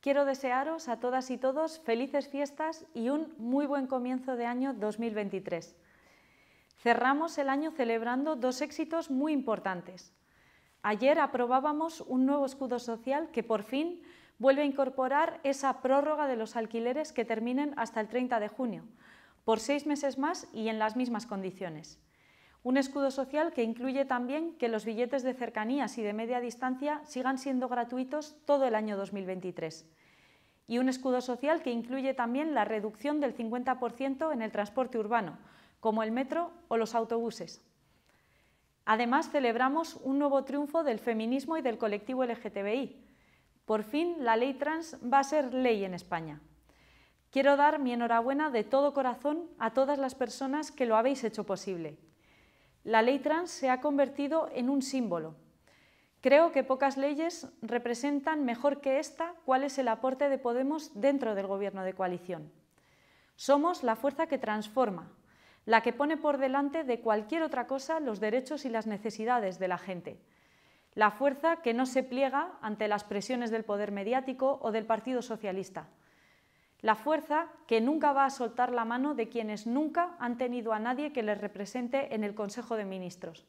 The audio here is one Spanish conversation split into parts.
Quiero desearos a todas y todos felices fiestas y un muy buen comienzo de año 2023. Cerramos el año celebrando dos éxitos muy importantes. Ayer aprobábamos un nuevo escudo social que por fin vuelve a incorporar esa prórroga de los alquileres que terminen hasta el 30 de junio, por seis meses más y en las mismas condiciones. Un escudo social que incluye también que los billetes de cercanías y de media distancia sigan siendo gratuitos todo el año 2023. Y un escudo social que incluye también la reducción del 50% en el transporte urbano, como el metro o los autobuses. Además, celebramos un nuevo triunfo del feminismo y del colectivo LGTBI. Por fin, la ley trans va a ser ley en España. Quiero dar mi enhorabuena de todo corazón a todas las personas que lo habéis hecho posible la ley trans se ha convertido en un símbolo. Creo que pocas leyes representan mejor que esta cuál es el aporte de Podemos dentro del gobierno de coalición. Somos la fuerza que transforma, la que pone por delante de cualquier otra cosa los derechos y las necesidades de la gente, la fuerza que no se pliega ante las presiones del poder mediático o del Partido Socialista, la fuerza que nunca va a soltar la mano de quienes nunca han tenido a nadie que les represente en el Consejo de Ministros.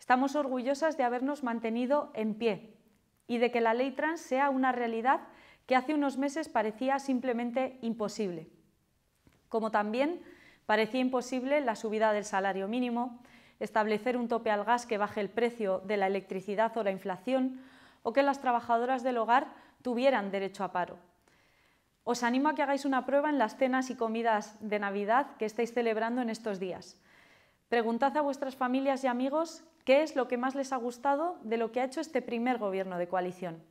Estamos orgullosas de habernos mantenido en pie y de que la ley trans sea una realidad que hace unos meses parecía simplemente imposible. Como también parecía imposible la subida del salario mínimo, establecer un tope al gas que baje el precio de la electricidad o la inflación, o que las trabajadoras del hogar tuvieran derecho a paro. Os animo a que hagáis una prueba en las cenas y comidas de Navidad que estáis celebrando en estos días. Preguntad a vuestras familias y amigos qué es lo que más les ha gustado de lo que ha hecho este primer gobierno de coalición.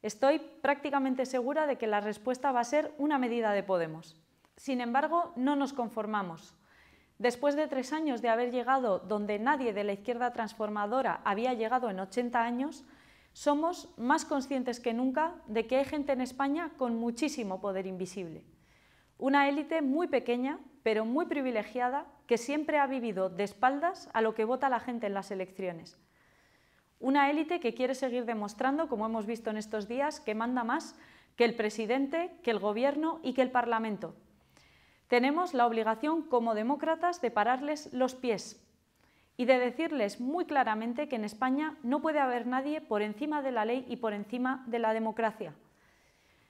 Estoy prácticamente segura de que la respuesta va a ser una medida de Podemos. Sin embargo, no nos conformamos. Después de tres años de haber llegado donde nadie de la izquierda transformadora había llegado en 80 años, somos más conscientes que nunca de que hay gente en España con muchísimo poder invisible. Una élite muy pequeña, pero muy privilegiada, que siempre ha vivido de espaldas a lo que vota la gente en las elecciones. Una élite que quiere seguir demostrando, como hemos visto en estos días, que manda más que el presidente, que el gobierno y que el parlamento. Tenemos la obligación como demócratas de pararles los pies y de decirles muy claramente que en España no puede haber nadie por encima de la ley y por encima de la democracia.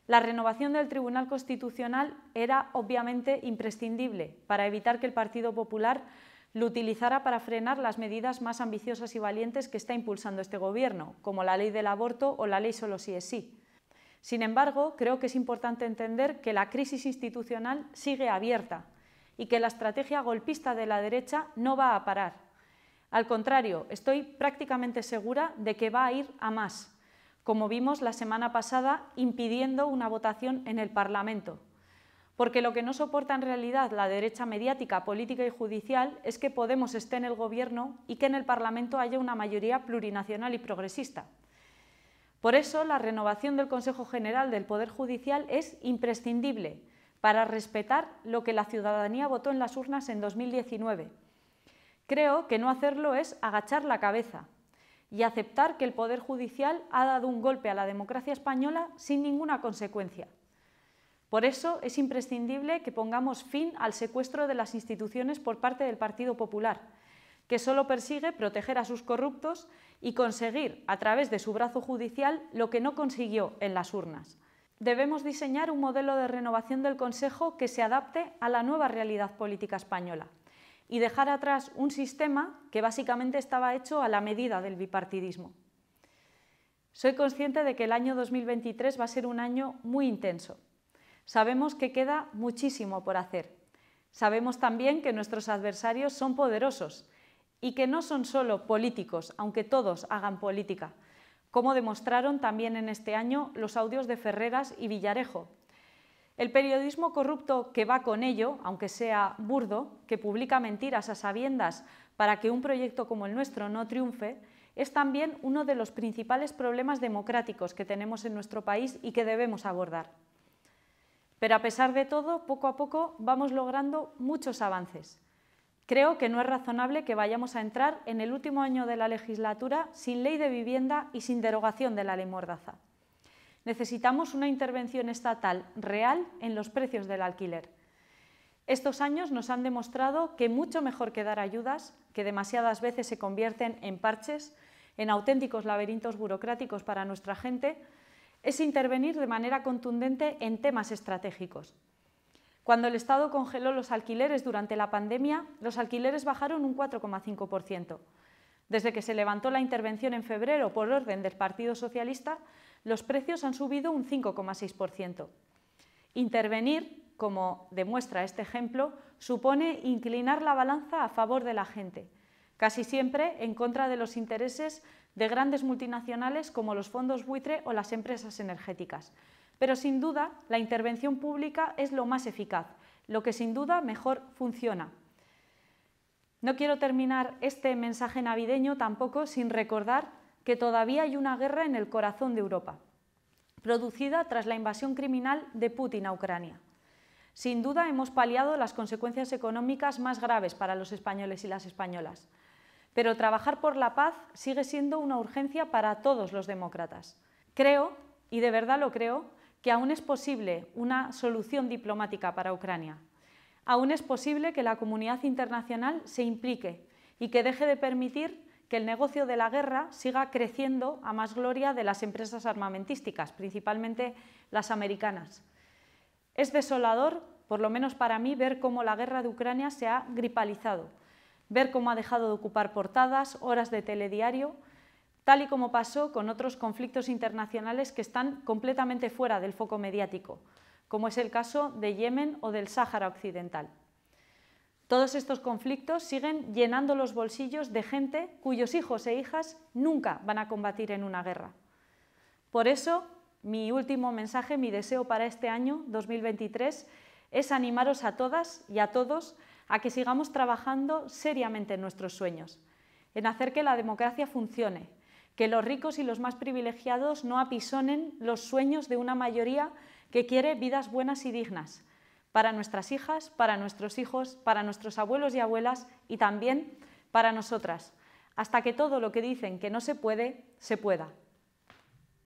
La renovación del Tribunal Constitucional era obviamente imprescindible para evitar que el Partido Popular lo utilizara para frenar las medidas más ambiciosas y valientes que está impulsando este Gobierno, como la ley del aborto o la ley solo si es sí. Sin embargo, creo que es importante entender que la crisis institucional sigue abierta y que la estrategia golpista de la derecha no va a parar al contrario, estoy prácticamente segura de que va a ir a más, como vimos la semana pasada impidiendo una votación en el Parlamento. Porque lo que no soporta en realidad la derecha mediática, política y judicial es que Podemos esté en el Gobierno y que en el Parlamento haya una mayoría plurinacional y progresista. Por eso, la renovación del Consejo General del Poder Judicial es imprescindible para respetar lo que la ciudadanía votó en las urnas en 2019 Creo que no hacerlo es agachar la cabeza y aceptar que el Poder Judicial ha dado un golpe a la democracia española sin ninguna consecuencia. Por eso es imprescindible que pongamos fin al secuestro de las instituciones por parte del Partido Popular, que solo persigue proteger a sus corruptos y conseguir, a través de su brazo judicial, lo que no consiguió en las urnas. Debemos diseñar un modelo de renovación del Consejo que se adapte a la nueva realidad política española y dejar atrás un sistema que básicamente estaba hecho a la medida del bipartidismo. Soy consciente de que el año 2023 va a ser un año muy intenso. Sabemos que queda muchísimo por hacer. Sabemos también que nuestros adversarios son poderosos y que no son solo políticos, aunque todos hagan política, como demostraron también en este año los audios de Ferreras y Villarejo, el periodismo corrupto que va con ello, aunque sea burdo, que publica mentiras a sabiendas para que un proyecto como el nuestro no triunfe, es también uno de los principales problemas democráticos que tenemos en nuestro país y que debemos abordar. Pero a pesar de todo, poco a poco vamos logrando muchos avances. Creo que no es razonable que vayamos a entrar en el último año de la legislatura sin ley de vivienda y sin derogación de la ley Mordaza. Necesitamos una intervención estatal real en los precios del alquiler. Estos años nos han demostrado que mucho mejor que dar ayudas, que demasiadas veces se convierten en parches, en auténticos laberintos burocráticos para nuestra gente, es intervenir de manera contundente en temas estratégicos. Cuando el Estado congeló los alquileres durante la pandemia, los alquileres bajaron un 4,5%. Desde que se levantó la intervención en febrero por orden del Partido Socialista, los precios han subido un 5,6%. Intervenir, como demuestra este ejemplo, supone inclinar la balanza a favor de la gente, casi siempre en contra de los intereses de grandes multinacionales como los fondos buitre o las empresas energéticas. Pero sin duda, la intervención pública es lo más eficaz, lo que sin duda mejor funciona. No quiero terminar este mensaje navideño tampoco sin recordar que todavía hay una guerra en el corazón de Europa, producida tras la invasión criminal de Putin a Ucrania. Sin duda hemos paliado las consecuencias económicas más graves para los españoles y las españolas, pero trabajar por la paz sigue siendo una urgencia para todos los demócratas. Creo, y de verdad lo creo, que aún es posible una solución diplomática para Ucrania. Aún es posible que la comunidad internacional se implique y que deje de permitir que el negocio de la guerra siga creciendo a más gloria de las empresas armamentísticas, principalmente las americanas. Es desolador, por lo menos para mí, ver cómo la guerra de Ucrania se ha gripalizado, ver cómo ha dejado de ocupar portadas, horas de telediario, tal y como pasó con otros conflictos internacionales que están completamente fuera del foco mediático, como es el caso de Yemen o del Sáhara Occidental. Todos estos conflictos siguen llenando los bolsillos de gente cuyos hijos e hijas nunca van a combatir en una guerra. Por eso, mi último mensaje, mi deseo para este año 2023 es animaros a todas y a todos a que sigamos trabajando seriamente en nuestros sueños, en hacer que la democracia funcione, que los ricos y los más privilegiados no apisonen los sueños de una mayoría que quiere vidas buenas y dignas, para nuestras hijas, para nuestros hijos, para nuestros abuelos y abuelas y también para nosotras, hasta que todo lo que dicen que no se puede, se pueda.